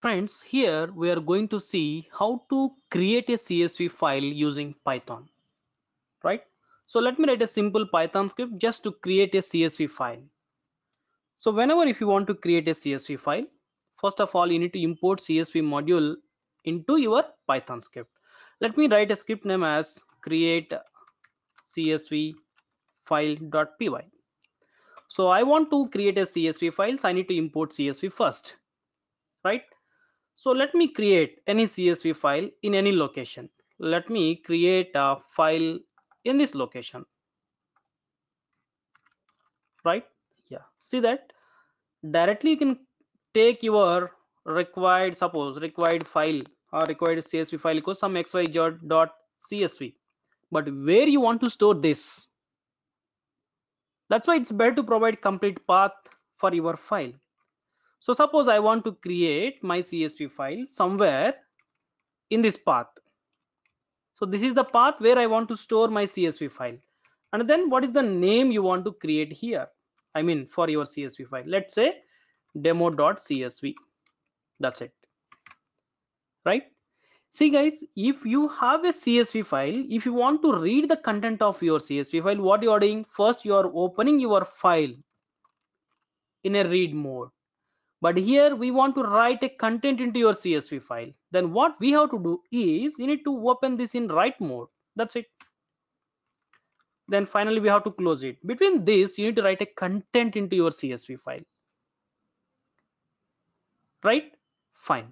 Friends, here we are going to see how to create a CSV file using Python, right? So let me write a simple Python script just to create a CSV file. So whenever if you want to create a CSV file, first of all, you need to import CSV module into your Python script. Let me write a script name as create CSV file.py. So I want to create a CSV file, so I need to import CSV first, right? So let me create any CSV file in any location. Let me create a file in this location. Right? Yeah. See that directly you can take your required, suppose required file or required CSV file equals some xyz dot CSV. But where you want to store this? That's why it's better to provide complete path for your file. So suppose I want to create my CSV file somewhere in this path. So this is the path where I want to store my CSV file. And then what is the name you want to create here? I mean, for your CSV file, let's say demo.csv. That's it, right? See guys, if you have a CSV file, if you want to read the content of your CSV file, what you are doing? First, you are opening your file in a read mode but here we want to write a content into your csv file then what we have to do is you need to open this in write mode that's it then finally we have to close it between this you need to write a content into your csv file right fine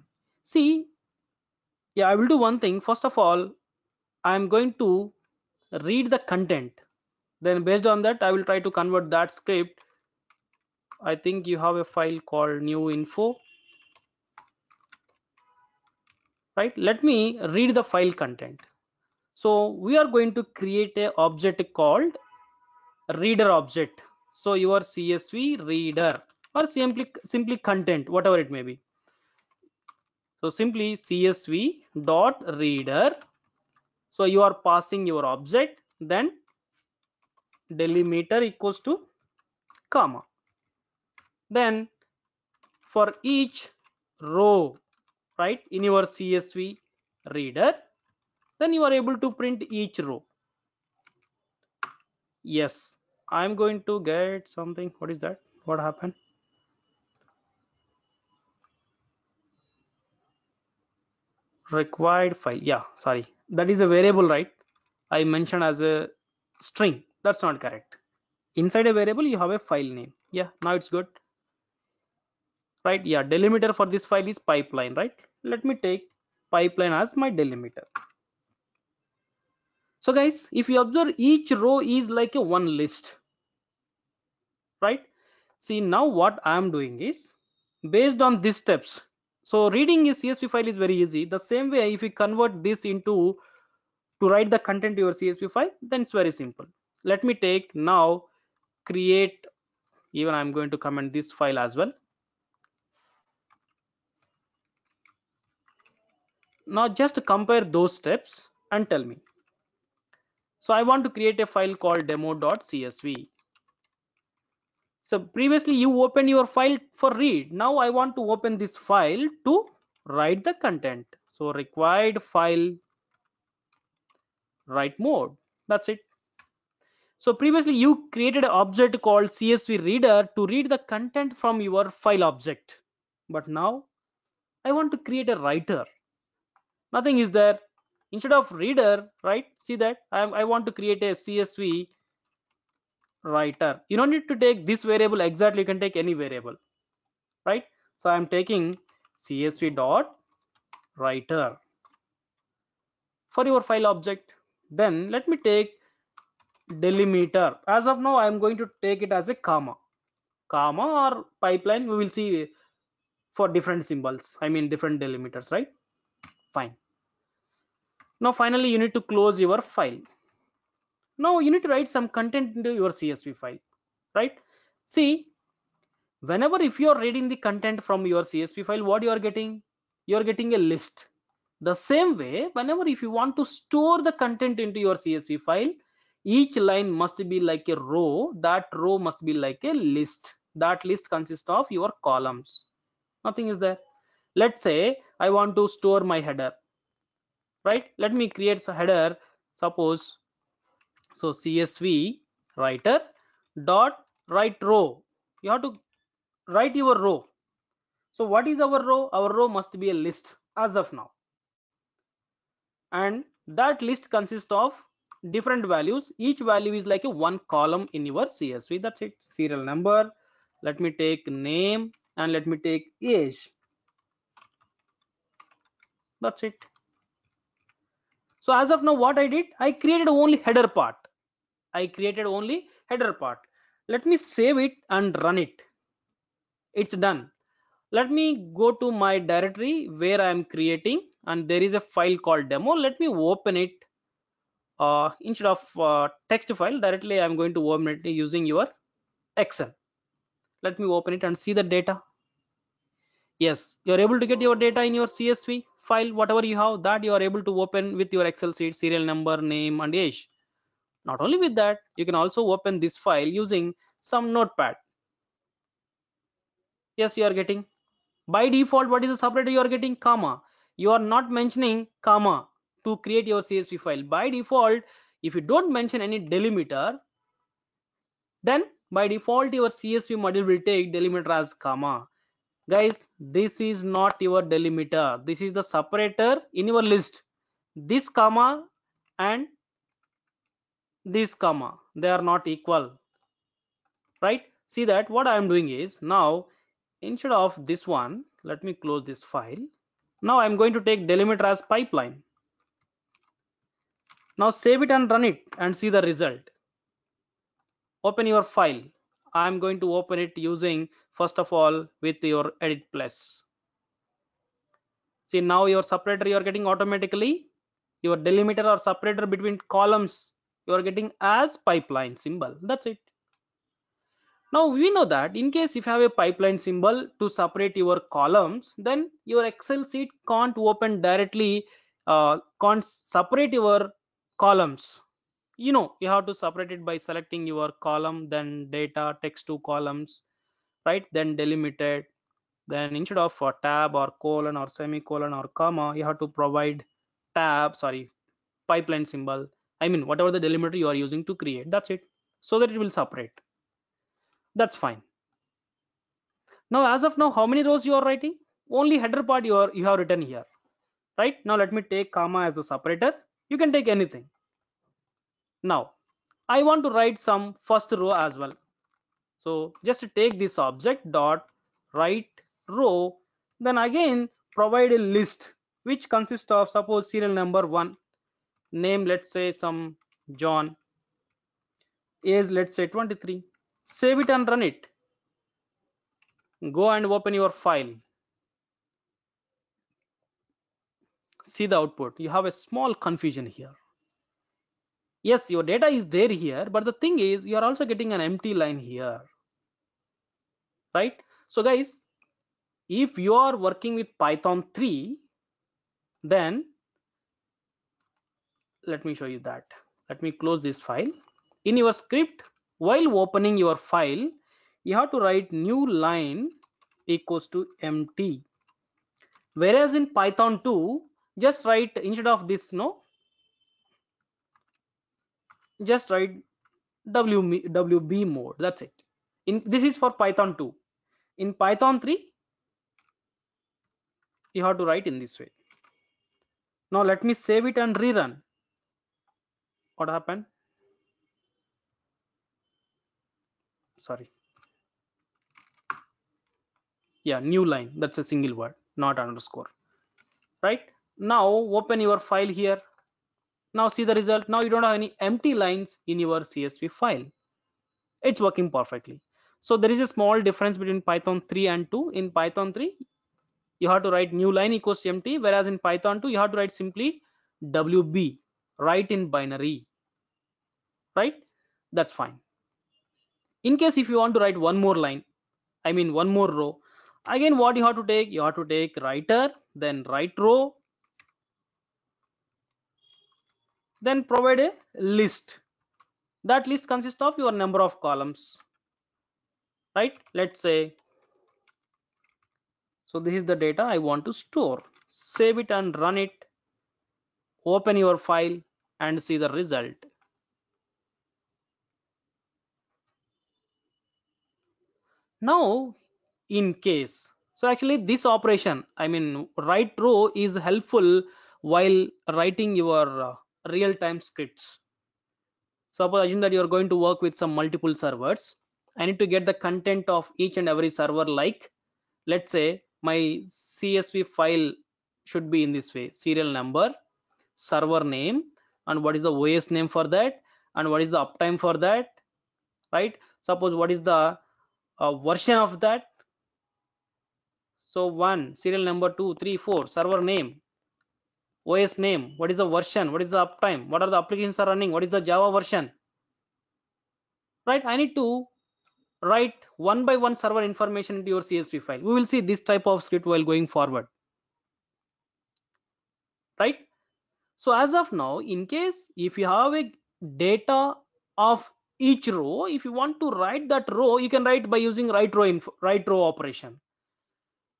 see yeah i will do one thing first of all i am going to read the content then based on that i will try to convert that script I think you have a file called new info. Right, let me read the file content. So we are going to create a object called reader object. So your CSV reader or simply simply content, whatever it may be. So simply CSV dot reader. So you are passing your object, then delimiter equals to comma then for each row right in your csv reader then you are able to print each row yes i'm going to get something what is that what happened required file yeah sorry that is a variable right i mentioned as a string that's not correct inside a variable you have a file name yeah now it's good right yeah delimiter for this file is pipeline right let me take pipeline as my delimiter so guys if you observe each row is like a one list right see now what i am doing is based on these steps so reading a csv file is very easy the same way if you convert this into to write the content to your csv file then it's very simple let me take now create even i'm going to comment this file as well now just compare those steps and tell me so i want to create a file called demo.csv so previously you open your file for read now i want to open this file to write the content so required file write mode that's it so previously you created an object called csv reader to read the content from your file object but now i want to create a writer nothing is there instead of reader right see that I, I want to create a csv writer you don't need to take this variable exactly you can take any variable right so i'm taking csv dot writer for your file object then let me take delimiter as of now i am going to take it as a comma comma or pipeline we will see for different symbols i mean different delimiters right fine now finally you need to close your file now you need to write some content into your csv file right see whenever if you are reading the content from your csv file what you are getting you are getting a list the same way whenever if you want to store the content into your csv file each line must be like a row that row must be like a list that list consists of your columns nothing is there let's say i want to store my header right let me create a header suppose so csv writer dot write row you have to write your row so what is our row our row must be a list as of now and that list consists of different values each value is like a one column in your csv that's it serial number let me take name and let me take age that's it so as of now what i did i created only header part i created only header part let me save it and run it it's done let me go to my directory where i am creating and there is a file called demo let me open it uh, instead of uh, text file directly i'm going to open it using your excel let me open it and see the data yes you're able to get your data in your csv file whatever you have that you are able to open with your excel sheet serial number name and age not only with that you can also open this file using some notepad yes you are getting by default what is the separator you are getting comma you are not mentioning comma to create your csv file by default if you don't mention any delimiter then by default your csv module will take delimiter as comma guys this is not your delimiter this is the separator in your list this comma and this comma they are not equal right see that what i am doing is now instead of this one let me close this file now i am going to take delimiter as pipeline now save it and run it and see the result open your file I'm going to open it using first of all with your edit plus. See now your separator you are getting automatically your delimiter or separator between columns you are getting as pipeline symbol. That's it. Now we know that in case if you have a pipeline symbol to separate your columns, then your Excel sheet can't open directly, uh, can't separate your columns you know you have to separate it by selecting your column then data text two columns right then delimited then instead of a tab or colon or semicolon or comma you have to provide tab sorry pipeline symbol i mean whatever the delimiter you are using to create that's it so that it will separate that's fine now as of now how many rows you are writing only header part you are you have written here right now let me take comma as the separator you can take anything now i want to write some first row as well so just take this object dot write row then again provide a list which consists of suppose serial number one name let's say some john age let's say 23 save it and run it go and open your file see the output you have a small confusion here yes your data is there here but the thing is you are also getting an empty line here right so guys if you are working with python 3 then let me show you that let me close this file in your script while opening your file you have to write new line equals to empty whereas in python 2 just write instead of this no just write w wb mode that's it in this is for python 2 in python 3 you have to write in this way now let me save it and rerun what happened sorry yeah new line that's a single word not underscore right now open your file here now see the result. Now you don't have any empty lines in your CSV file. It's working perfectly. So there is a small difference between Python 3 and 2. In Python 3, you have to write new line equals empty, whereas in Python 2, you have to write simply WB, write in binary, right? That's fine. In case if you want to write one more line, I mean one more row, again what you have to take? You have to take writer, then write row, then provide a list that list consists of your number of columns right let's say so this is the data i want to store save it and run it open your file and see the result now in case so actually this operation i mean write row is helpful while writing your uh, real-time scripts suppose assume that you're going to work with some multiple servers i need to get the content of each and every server like let's say my csv file should be in this way serial number server name and what is the os name for that and what is the uptime for that right suppose what is the uh, version of that so one serial number two three four server name OS name, what is the version, what is the uptime, what are the applications are running, what is the Java version. Right, I need to write one by one server information into your CSV file. We will see this type of script while going forward. Right, so as of now, in case if you have a data of each row, if you want to write that row, you can write by using write row info, write row operation.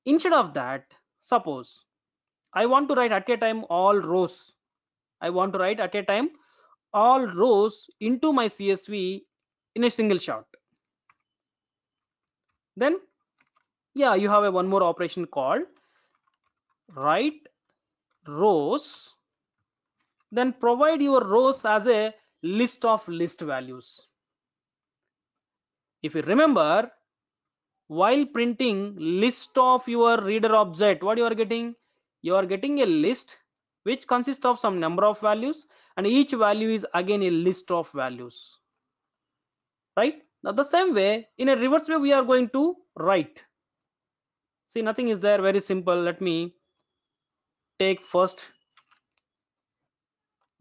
Instead of that, suppose I want to write at a time all rows. I want to write at a time all rows into my CSV in a single shot. Then, yeah, you have a one more operation called write rows. Then provide your rows as a list of list values. If you remember, while printing list of your reader object, what you are getting? you are getting a list which consists of some number of values and each value is again a list of values right now the same way in a reverse way we are going to write see nothing is there very simple let me take first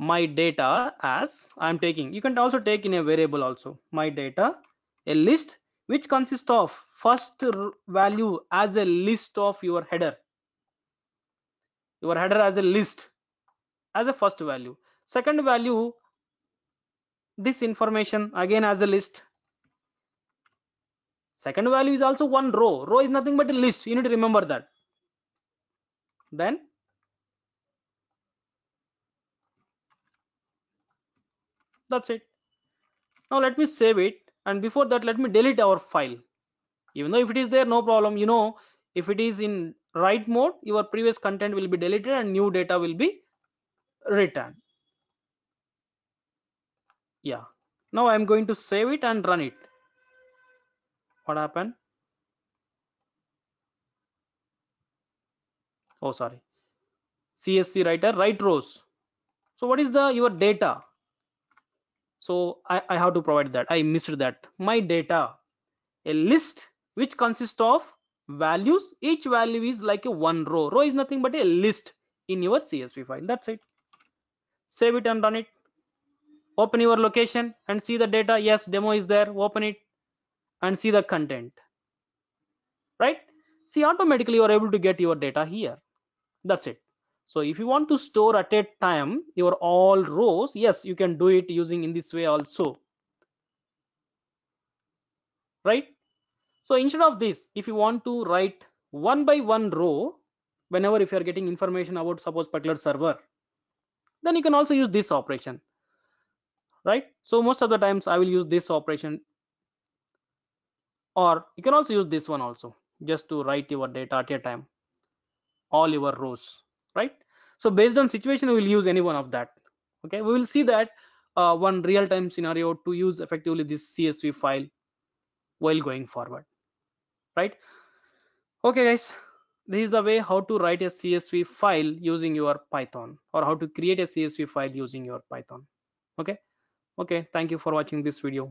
my data as i'm taking you can also take in a variable also my data a list which consists of first value as a list of your header your header as a list as a first value second value this information again as a list second value is also one row row is nothing but a list you need to remember that then that's it now let me save it and before that let me delete our file even though if it is there no problem you know if it is in write mode your previous content will be deleted and new data will be written yeah now i'm going to save it and run it what happened oh sorry csv writer write rows so what is the your data so I, I have to provide that i missed that my data a list which consists of values each value is like a one row row is nothing but a list in your csv file that's it save it and run it open your location and see the data yes demo is there open it and see the content right see automatically you are able to get your data here that's it so if you want to store at a time your all rows yes you can do it using in this way also right so instead of this if you want to write one by one row whenever if you are getting information about suppose particular server then you can also use this operation right so most of the times i will use this operation or you can also use this one also just to write your data at a time all your rows right so based on situation we will use any one of that okay we will see that uh, one real-time scenario to use effectively this csv file while going forward right okay guys this is the way how to write a csv file using your python or how to create a csv file using your python okay okay thank you for watching this video